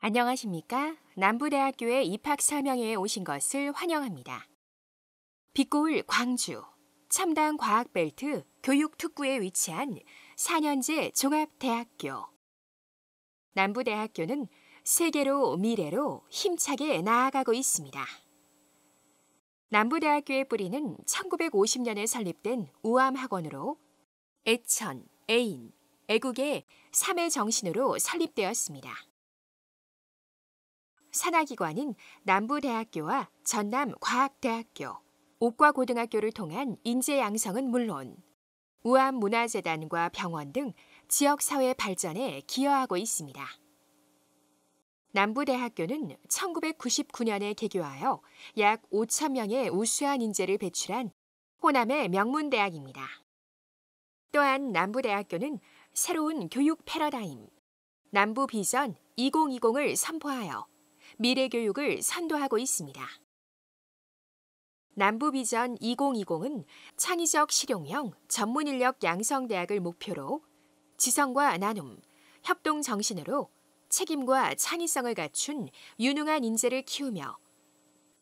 안녕하십니까? 남부대학교의 입학 설명회에 오신 것을 환영합니다. 빛고울 광주 첨단 과학 벨트 교육 특구에 위치한 4년제 종합대학교. 남부대학교는 세계로 미래로 힘차게 나아가고 있습니다. 남부대학교의 뿌리는 1950년에 설립된 우암학원으로 애천, 애인, 애국의 3의 정신으로 설립되었습니다. 산하기관인 남부대학교와 전남과학대학교, 옥과고등학교를 통한 인재 양성은 물론 우암문화재단과 병원 등 지역사회 발전에 기여하고 있습니다. 남부대학교는 1999년에 개교하여 약 5천 명의 우수한 인재를 배출한 호남의 명문대학입니다. 또한 남부대학교는 새로운 교육 패러다임, 남부 비전 2020을 선포하여 미래 교육을 선도하고 있습니다. 남부 비전 2020은 창의적 실용형 전문 인력 양성 대학을 목표로 지성과 나눔, 협동 정신으로 책임과 창의성을 갖춘 유능한 인재를 키우며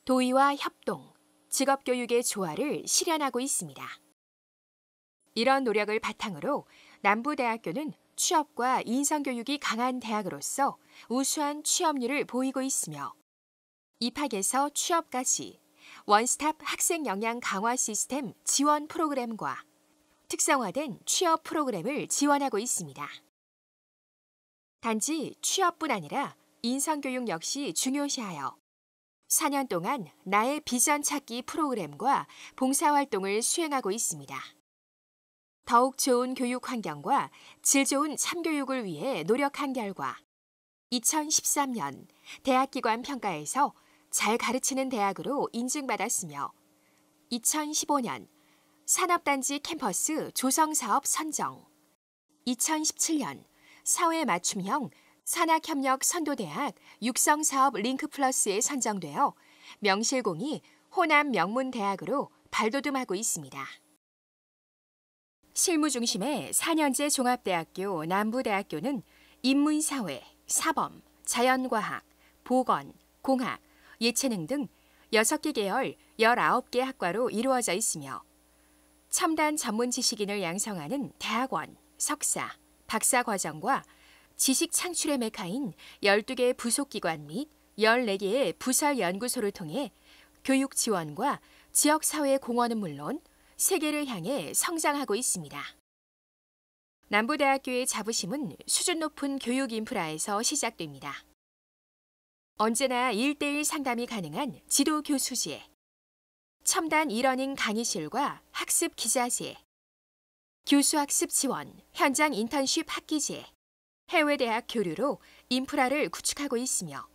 도의와 협동, 직업 교육의 조화를 실현하고 있습니다. 이런 노력을 바탕으로 남부대학교는 취업과 인성교육이 강한 대학으로서 우수한 취업률을 보이고 있으며 입학에서 취업까지 원스톱 학생 역량 강화 시스템 지원 프로그램과 특성화된 취업 프로그램을 지원하고 있습니다. 단지 취업뿐 아니라 인성교육 역시 중요시하여 4년 동안 나의 비전 찾기 프로그램과 봉사활동을 수행하고 있습니다. 더욱 좋은 교육 환경과 질 좋은 참교육을 위해 노력한 결과 2013년 대학기관 평가에서 잘 가르치는 대학으로 인증받았으며 2015년 산업단지 캠퍼스 조성사업 선정 2017년 사회 맞춤형 산학협력 선도대학 육성사업 링크플러스에 선정되어 명실공히 호남 명문대학으로 발돋움하고 있습니다. 실무 중심의 4년제 종합대학교 남부대학교는 인문사회, 사범, 자연과학, 보건, 공학, 예체능 등 6개 계열 19개 학과로 이루어져 있으며 첨단 전문 지식인을 양성하는 대학원, 석사, 박사 과정과 지식 창출의 메카인 12개의 부속기관 및 14개의 부설 연구소를 통해 교육 지원과 지역사회 공헌은 물론 세계를 향해 성장하고 있습니다. 남부대학교의 자부심은 수준 높은 교육 인프라에서 시작됩니다. 언제나 1대1 상담이 가능한 지도 교수제, 첨단 이러닝 강의실과 학습 기자제, 교수학습 지원, 현장 인턴십 학기제, 해외 대학 교류로 인프라를 구축하고 있으며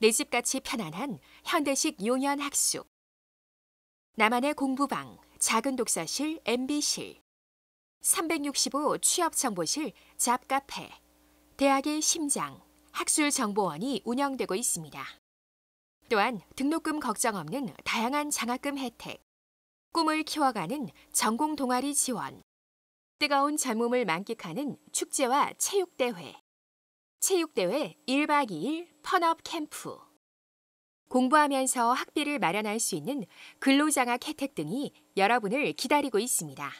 내 집같이 편안한 현대식 용연 학습, 나만의 공부방, 작은 독서실 MB실 365 취업정보실 잡카페 대학의 심장 학술정보원이 운영되고 있습니다. 또한 등록금 걱정 없는 다양한 장학금 혜택, 꿈을 키워가는 전공 동아리 지원, 뜨거운 젊음을 만끽하는 축제와 체육대회, 체육대회 1박 2일 펀업 캠프, 공부하면서 학비를 마련할 수 있는 근로장학 혜택 등이 여러분을 기다리고 있습니다.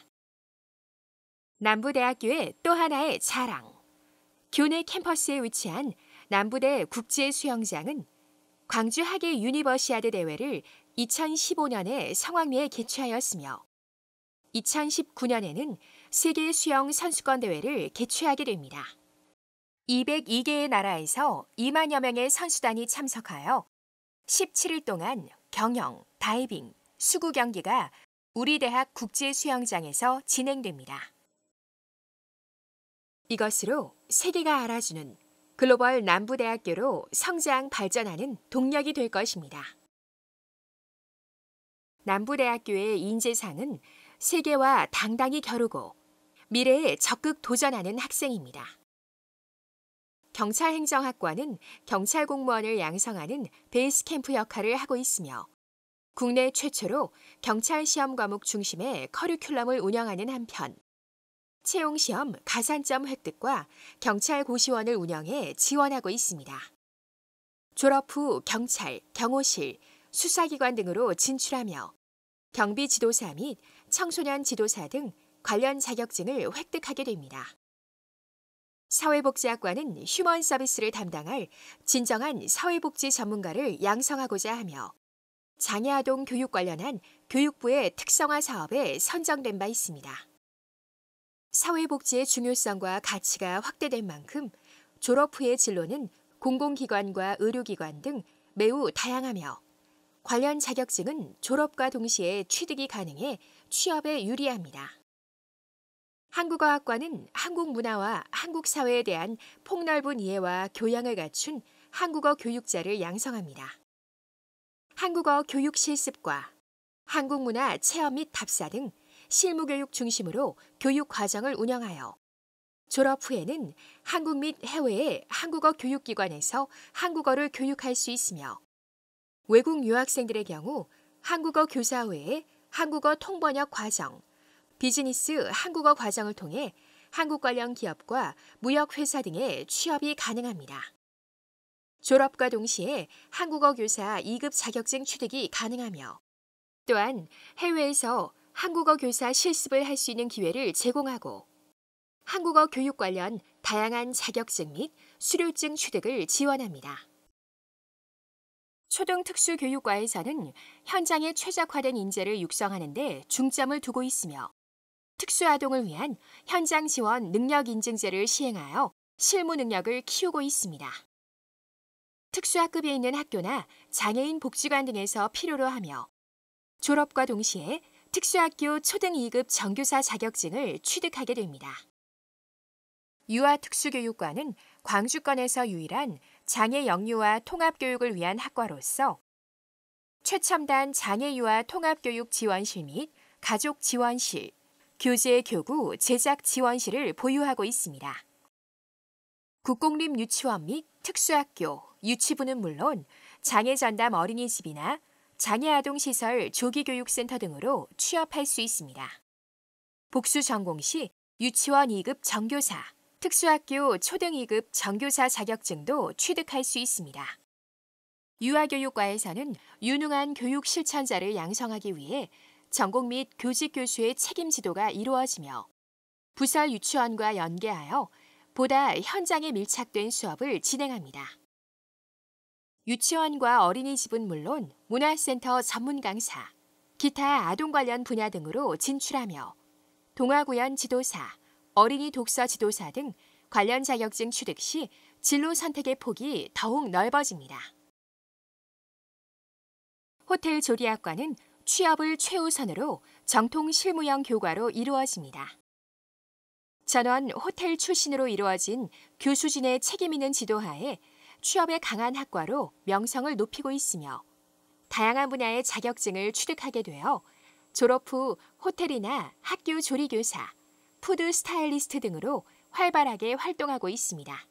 남부대학교의 또 하나의 자랑. 교내 캠퍼스에 위치한 남부대 국제수영장은 광주 학예 유니버시아드 대회를 2015년에 성황리에 개최하였으며 2019년에는 세계 수영 선수권 대회를 개최하게 됩니다. 202개의 나라에서 2만여 명의 선수단이 참석하여 17일 동안 경영, 다이빙, 수구 경기가 우리 대학 국제 수영장에서 진행됩니다. 이것으로 세계가 알아주는 글로벌 남부대학교로 성장 발전하는 동력이 될 것입니다. 남부대학교의 인재상은 세계와 당당히 겨루고 미래에 적극 도전하는 학생입니다. 경찰행정학과는 경찰 공무원을 양성하는 베이스 캠프 역할을 하고 있으며 국내 최초로 경찰 시험 과목 중심의 커리큘럼을 운영하는 한편 채용 시험 가산점 획득과 경찰 고시원을 운영해 지원하고 있습니다. 졸업 후 경찰, 경호실, 수사기관 등으로 진출하며 경비 지도사 및 청소년 지도사 등 관련 자격증을 획득하게 됩니다. 사회복지학과는 휴먼 서비스를 담당할 진정한 사회복지 전문가를 양성하고자 하며 장애아동 교육 관련한 교육부의 특성화 사업에 선정된 바 있습니다. 사회복지의 중요성과 가치가 확대된 만큼 졸업 후의 진로는 공공기관과 의료기관 등 매우 다양하며 관련 자격증은 졸업과 동시에 취득이 가능해 취업에 유리합니다. 한국어학과는 한국 문화와 한국 사회에 대한 폭넓은 이해와 교양을 갖춘 한국어 교육자를 양성합니다. 한국어 교육 실습과 한국 문화 체험 및 답사 등 실무 교육 중심으로 교육 과정을 운영하여 졸업 후에는 한국 및 해외의 한국어 교육기관에서 한국어를 교육할 수 있으며 외국 유학생들의 경우 한국어 교사회에 한국어 통번역 과정, 비즈니스 한국어 과정을 통해 한국 관련 기업과 무역회사 등에 취업이 가능합니다. 졸업과 동시에 한국어 교사 2급 자격증 취득이 가능하며 또한 해외에서 한국어 교사 실습을 할 수 있는 기회를 제공하고 한국어 교육 관련 다양한 자격증 및 수료증 취득을 지원합니다. 초등특수교육과에서는 현장에 최적화된 인재를 육성하는 데 중점을 두고 있으며 특수아동을 위한 현장 지원 능력 인증제를 시행하여 실무 능력을 키우고 있습니다. 특수학급에 있는 학교나 장애인 복지관 등에서 필요로 하며 졸업과 동시에 특수학교 초등 2급 정교사 자격증을 취득하게 됩니다. 유아특수교육과는 광주권에서 유일한 장애 영유아 통합교육을 위한 학과로서 최첨단 장애유아 통합교육 지원실 및 가족 지원실, 교재 교구 제작 지원실을 보유하고 있습니다. 국공립 유치원 및 특수학교, 유치부는 물론 장애 전담 어린이집이나 장애아동시설 조기교육센터 등으로 취업할 수 있습니다. 복수 전공 시 유치원 2급 정교사, 특수학교 초등 2급 정교사 자격증도 취득할 수 있습니다. 유아교육과에서는 유능한 교육 실천자를 양성하기 위해 전공 및 교직 교수의 책임 지도가 이루어지며 부설 유치원과 연계하여 보다 현장에 밀착된 수업을 진행합니다. 유치원과 어린이집은 물론 문화센터 전문 강사, 기타 아동 관련 분야 등으로 진출하며 동화구연 지도사, 어린이 독서 지도사 등 관련 자격증 취득 시 진로 선택의 폭이 더욱 넓어집니다. 호텔 조리학과는 취업을 최우선으로 정통 실무형 교과로 이루어집니다. 전원 호텔 출신으로 이루어진 교수진의 책임 있는 지도하에 취업에 강한 학과로 명성을 높이고 있으며 다양한 분야의 자격증을 취득하게 되어 졸업 후 호텔이나 학교 조리교사, 푸드 스타일리스트 등으로 활발하게 활동하고 있습니다.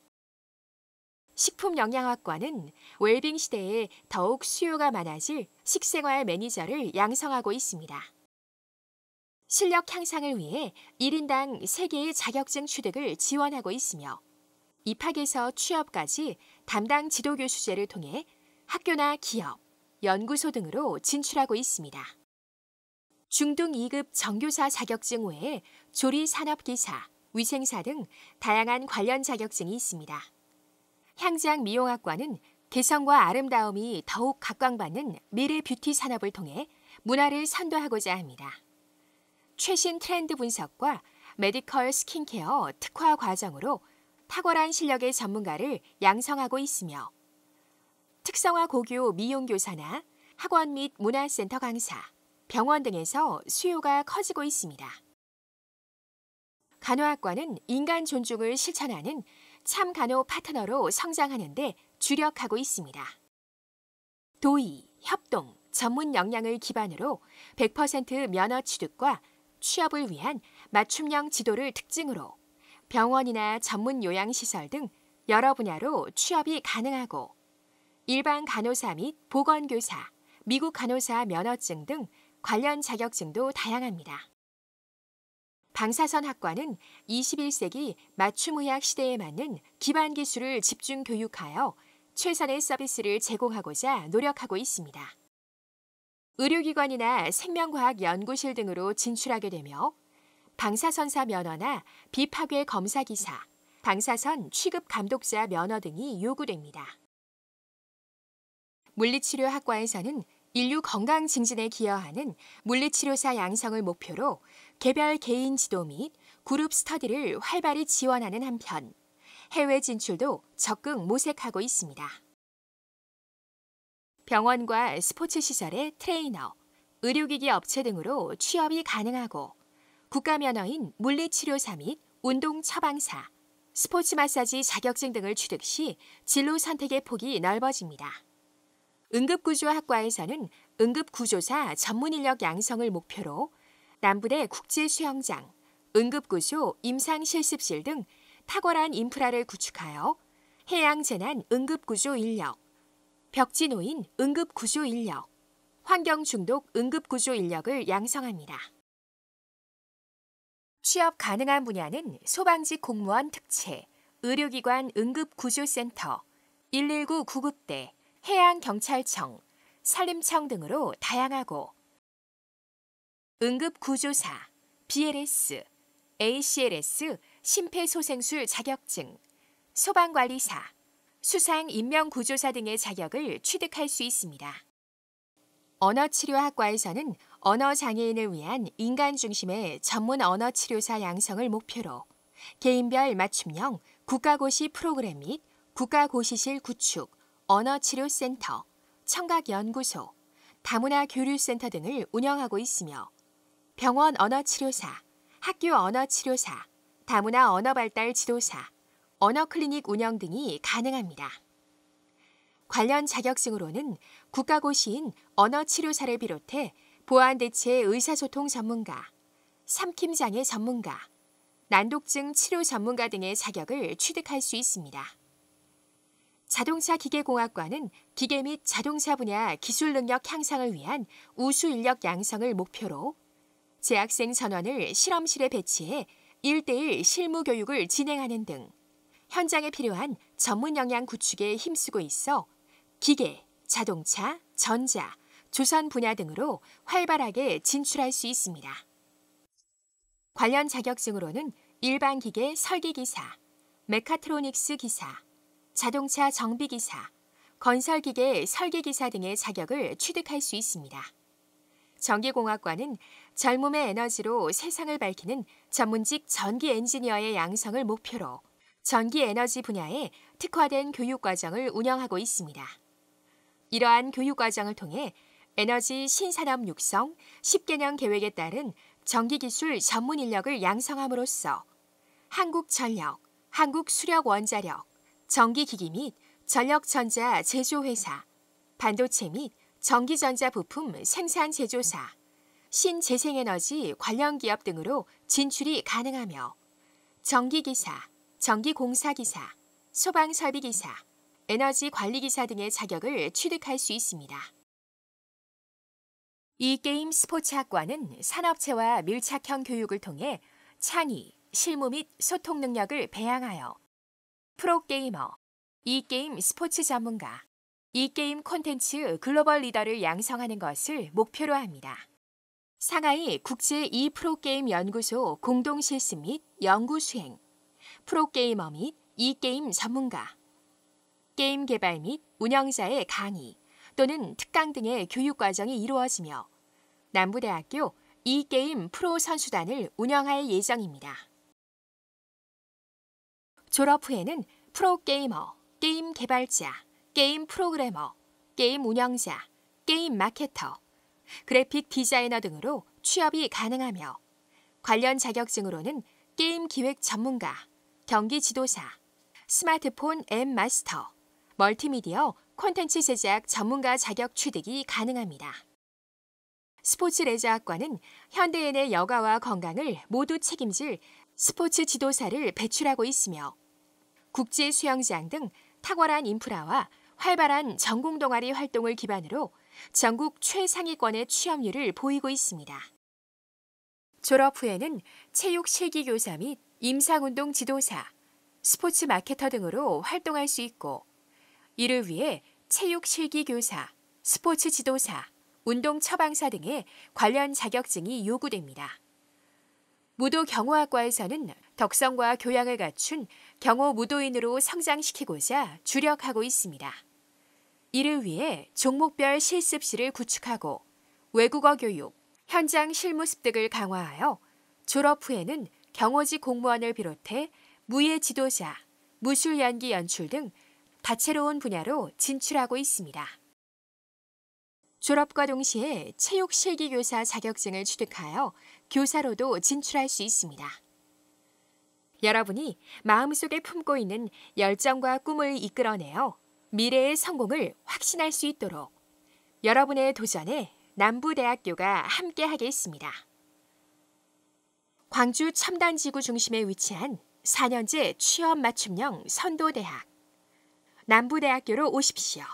식품영양학과는 웰빙 시대에 더욱 수요가 많아질 식생활 매니저를 양성하고 있습니다. 실력 향상을 위해 1인당 3개의 자격증 취득을 지원하고 있으며 입학에서 취업까지 담당 지도교수제를 통해 학교나 기업, 연구소 등으로 진출하고 있습니다. 중등 2급 정교사 자격증 외에 조리산업기사, 위생사 등 다양한 관련 자격증이 있습니다. 향지학 미용학과는 개성과 아름다움이 더욱 각광받는 미래 뷰티 산업을 통해 문화를 선도하고자 합니다. 최신 트렌드 분석과 메디컬 스킨케어 특화 과정으로 탁월한 실력의 전문가를 양성하고 있으며 특성화 고교 미용교사나 학원 및 문화센터 강사, 병원 등에서 수요가 커지고 있습니다. 간호학과는 인간 존중을 실천하는 참 간호 파트너로 성장하는데 주력하고 있습니다. 도의, 협동, 전문 역량을 기반으로 100% 면허 취득과 취업을 위한 맞춤형 지도를 특징으로 병원이나 전문 요양시설 등 여러 분야로 취업이 가능하고 일반 간호사 및 보건교사, 미국 간호사 면허증 등 관련 자격증도 다양합니다. 방사선 학과는 21세기 맞춤의학 시대에 맞는 기반 기술을 집중 교육하여 최선의 서비스를 제공하고자 노력하고 있습니다. 의료기관이나 생명과학 연구실 등으로 진출하게 되며 방사선사 면허나 비파괴 검사기사, 방사선 취급 감독자 면허 등이 요구됩니다. 물리치료학과에서는 인류 건강 증진에 기여하는 물리치료사 양성을 목표로 개별 개인 지도 및 그룹 스터디를 활발히 지원하는 한편 해외 진출도 적극 모색하고 있습니다. 병원과 스포츠 시설의 트레이너, 의료기기 업체 등으로 취업이 가능하고 국가 면허인 물리치료사 및 운동 처방사, 스포츠 마사지 자격증 등을 취득 시 진로 선택의 폭이 넓어집니다. 응급구조학과에서는 응급구조사 전문 인력 양성을 목표로 남부대 국제수영장, 응급구조, 임상실습실 등 탁월한 인프라를 구축하여 해양재난 응급구조 인력, 벽지노인 응급구조 인력, 환경중독 응급구조 인력을 양성합니다. 취업 가능한 분야는 소방지 공무원 특채, 의료기관 응급구조센터, 119 구급대, 해양경찰청, 산림청 등으로 다양하고 응급구조사, BLS, ACLS 심폐소생술 자격증, 소방관리사, 수상 인명구조사 등의 자격을 취득할 수 있습니다. 언어치료학과에서는 언어장애인을 위한 인간 중심의 전문 언어치료사 양성을 목표로 개인별 맞춤형 국가고시 프로그램 및 국가고시실 구축, 언어치료센터, 청각연구소, 다문화 교류센터 등을 운영하고 있으며 병원 언어치료사, 학교 언어치료사, 다문화 언어발달 지도사, 언어클리닉 운영 등이 가능합니다. 관련 자격증으로는 국가고시인 언어치료사를 비롯해 보안대체 의사소통 전문가, 삼킴장애 전문가, 난독증 치료 전문가 등의 자격을 취득할 수 있습니다. 자동차 기계공학과는 기계 및 자동차 분야 기술 능력 향상을 위한 우수 인력 양성을 목표로 재학생 전원을 실험실에 배치해 1대1 실무 교육을 진행하는 등 현장에 필요한 전문 역량 구축에 힘쓰고 있어 기계, 자동차, 전자, 조선 분야 등으로 활발하게 진출할 수 있습니다. 관련 자격증으로는 일반 기계 설계 기사, 메카트로닉스 기사, 자동차 정비 기사, 건설 기계 설계 기사 등의 자격을 취득할 수 있습니다. 전기공학과는 젊음의 에너지로 세상을 밝히는 전문직 전기 엔지니어의 양성을 목표로 전기 에너지 분야에 특화된 교육과정을 운영하고 있습니다. 이러한 교육과정을 통해 에너지 신산업 육성 10개년 계획에 따른 전기기술 전문 인력을 양성함으로써 한국전력, 한국수력원자력, 전기기기 및 전력전자 제조회사, 반도체 및 전기전자 부품 생산 제조사, 신재생에너지 관련 기업 등으로 진출이 가능하며 전기기사, 전기공사기사, 소방설비기사, 에너지관리기사 등의 자격을 취득할 수 있습니다. 이 게임 스포츠학과는 산업체와 밀착형 교육을 통해 창의, 실무 및 소통 능력을 배양하여 프로게이머, 이 게임 스포츠 전문가, 이 게임 콘텐츠 글로벌 리더를 양성하는 것을 목표로 합니다. 상하이 국제 e 프로게임 연구소 공동 실습 및 연구 수행, 프로게이머 및 이게임 전문가, 게임 개발 및 운영자의 강의 또는 특강 등의 교육 과정이 이루어지며 남부대학교 이게임 프로 선수단을 운영할 예정입니다. 졸업 후에는 프로게이머, 게임 개발자, 게임 프로그래머, 게임 운영자, 게임 마케터, 그래픽 디자이너 등으로 취업이 가능하며 관련 자격증으로는 게임 기획 전문가, 경기 지도사, 스마트폰 앱 마스터, 멀티미디어 콘텐츠 제작 전문가 자격 취득이 가능합니다. 스포츠 레저학과는 현대인의 여가와 건강을 모두 책임질 스포츠 지도사를 배출하고 있으며 국제 수영장 등 탁월한 인프라와 활발한 전공 동아리 활동을 기반으로 전국 최상위권의 취업률을 보이고 있습니다. 졸업 후에는 체육 실기 교사 및 임상운동 지도사, 스포츠 마케터 등으로 활동할 수 있고 이를 위해 체육 실기 교사, 스포츠 지도사, 운동 처방사 등의 관련 자격증이 요구됩니다. 무도 경호학과에서는 덕성과 교양을 갖춘 경호 무도인으로 성장시키고자 주력하고 있습니다. 이를 위해 종목별 실습실을 구축하고 외국어 교육, 현장 실무 습득을 강화하여 졸업 후에는 경호직 공무원을 비롯해 무예 지도자, 무술 연기 연출 등 다채로운 분야로 진출하고 있습니다. 졸업과 동시에 체육 실기 교사 자격증을 취득하여 교사로도 진출할 수 있습니다. 여러분이 마음속에 품고 있는 열정과 꿈을 이끌어내어 미래의 성공을 확신할 수 있도록 여러분의 도전에 남부대학교가 함께하겠습니다. 광주 첨단지구 중심에 위치한 4년제 취업 맞춤형 선도대학 남부대학교로 오십시오.